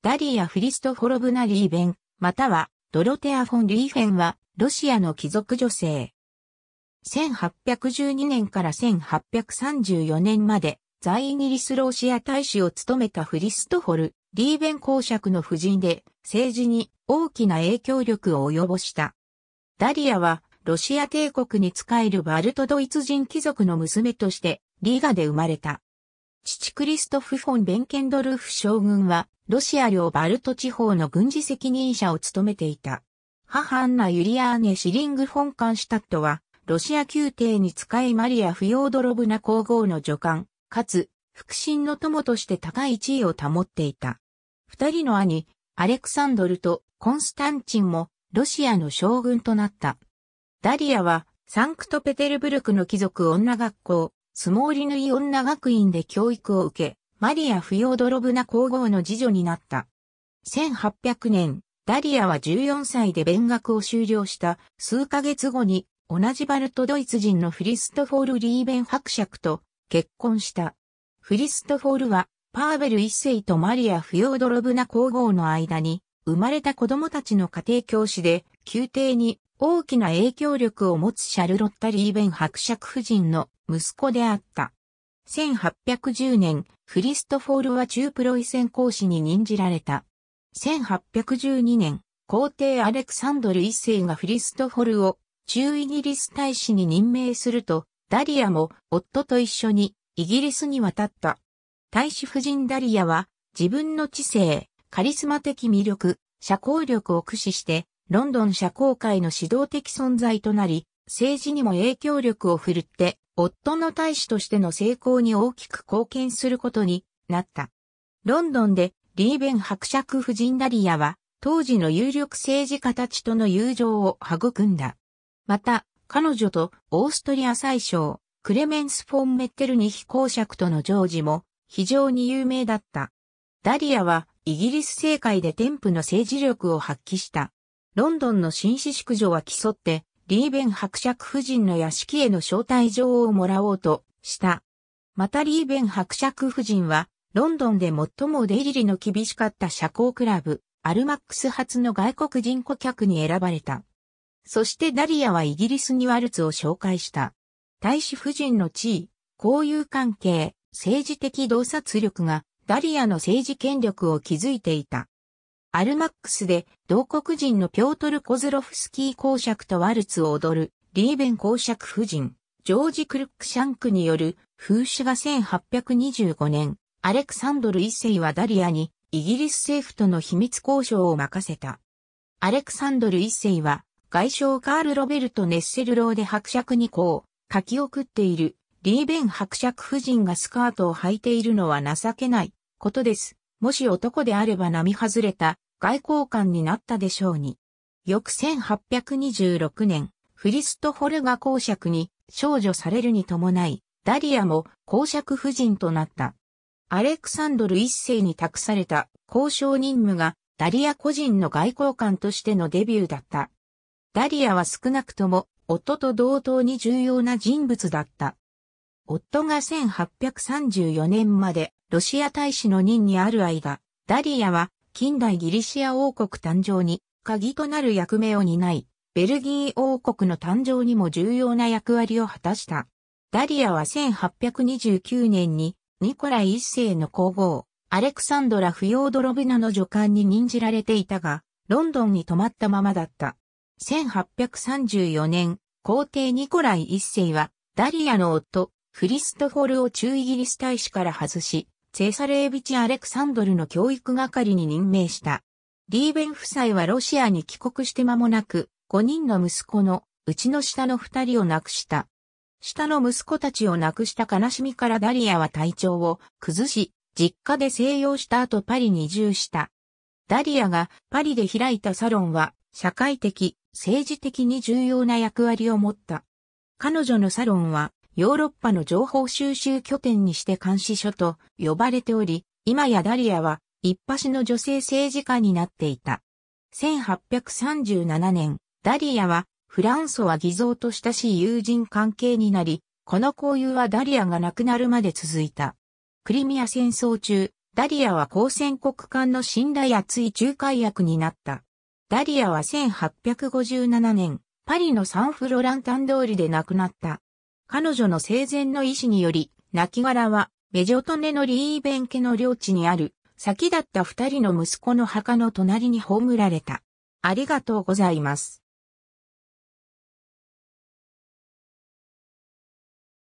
ダリア・フリストフォロブナ・リーベン、またはドロテア・フォン・リーフェンは、ロシアの貴族女性。1812年から1834年まで、在イギリスロシア大使を務めたフリストフォル、リーベン公爵の夫人で、政治に大きな影響力を及ぼした。ダリアは、ロシア帝国に仕えるバルトドイツ人貴族の娘として、リーガで生まれた。父クリストフ・フォン・ベンケンドルフ将軍は、ロシア領バルト地方の軍事責任者を務めていた。母アンナ・ユリアーネ・シリング・フォン・カンシュタットは、ロシア宮廷に使いマリア・フヨードロブナ皇后の女官、かつ、腹心の友として高い地位を保っていた。二人の兄、アレクサンドルとコンスタンチンも、ロシアの将軍となった。ダリアは、サンクトペテルブルクの貴族女学校、スモーリヌイ女学院で教育を受け、マリア・フヨードロブナ皇后の次女になった。1800年、ダリアは14歳で勉学を修了した数ヶ月後に同じバルトドイツ人のフリストフォール・リーベン伯爵と結婚した。フリストフォールはパーベル一世とマリア・フヨードロブナ皇后の間に生まれた子供たちの家庭教師で宮廷に大きな影響力を持つシャルロッタ・リーベン伯爵夫人の息子であった。1810年、クリストフォールは中プロイセン公使に任じられた。1812年、皇帝アレクサンドル一世がフリストフォルを中イギリス大使に任命すると、ダリアも夫と一緒にイギリスに渡った。大使夫人ダリアは自分の知性、カリスマ的魅力、社交力を駆使してロンドン社交界の指導的存在となり、政治にも影響力を振るって、夫の大使としての成功に大きく貢献することになった。ロンドンでリーベン伯爵夫人ダリアは、当時の有力政治家たちとの友情を育んだ。また、彼女とオーストリア宰相、クレメンス・フォン・メッテルニヒ公爵とのジョージも非常に有名だった。ダリアはイギリス政界で天賦の政治力を発揮した。ロンドンの紳士淑女は競って、リーベン伯爵夫人の屋敷への招待状をもらおうとした。またリーベン伯爵夫人は、ロンドンで最も出入りの厳しかった社交クラブ、アルマックス発の外国人顧客に選ばれた。そしてダリアはイギリスにワルツを紹介した。大使夫人の地位、交友関係、政治的洞察力がダリアの政治権力を築いていた。アルマックスで、同国人のピョートル・コズロフスキー公爵とワルツを踊る、リーベン公爵夫人、ジョージ・クルックシャンクによる、風刺が1825年、アレクサンドル一世はダリアに、イギリス政府との秘密交渉を任せた。アレクサンドル一世は、外相カール・ロベルト・ネッセルローで伯爵にこう、書き送っている、リーベン伯爵夫人がスカートを履いているのは情けないことです。もし男であれば並外れた外交官になったでしょうに。翌1826年、フリストフォルが公爵に少女されるに伴い、ダリアも公爵夫人となった。アレクサンドル一世に託された交渉任務がダリア個人の外交官としてのデビューだった。ダリアは少なくとも夫と同等に重要な人物だった。夫が1834年までロシア大使の任にある間、ダリアは近代ギリシア王国誕生に鍵となる役目を担い、ベルギー王国の誕生にも重要な役割を果たした。ダリアは1829年にニコライ一世の皇后、アレクサンドラ・フヨードロブナの助官に任じられていたが、ロンドンに泊まったままだった。1834年、皇帝ニコライ一世は、ダリアの夫、フリストフォルを中イギリス大使から外し、セーサレービチ・アレクサンドルの教育係に任命した。リーベン夫妻はロシアに帰国して間もなく、5人の息子のうちの下の2人を亡くした。下の息子たちを亡くした悲しみからダリアは体調を崩し、実家で静養した後パリに移住した。ダリアがパリで開いたサロンは社会的、政治的に重要な役割を持った。彼女のサロンはヨーロッパの情報収集拠点にして監視所と呼ばれており、今やダリアは一発の女性政治家になっていた。1837年、ダリアはフランソは偽造と親しい友人関係になり、この交友はダリアが亡くなるまで続いた。クリミア戦争中、ダリアは交戦国間の信頼厚い仲介役になった。ダリアは1857年、パリのサンフロランタン通りで亡くなった。彼女の生前の意思により、亡骸は、メジョトネのリーベン家の領地にある、先だった二人の息子の墓の隣に葬られた。ありがとうございます。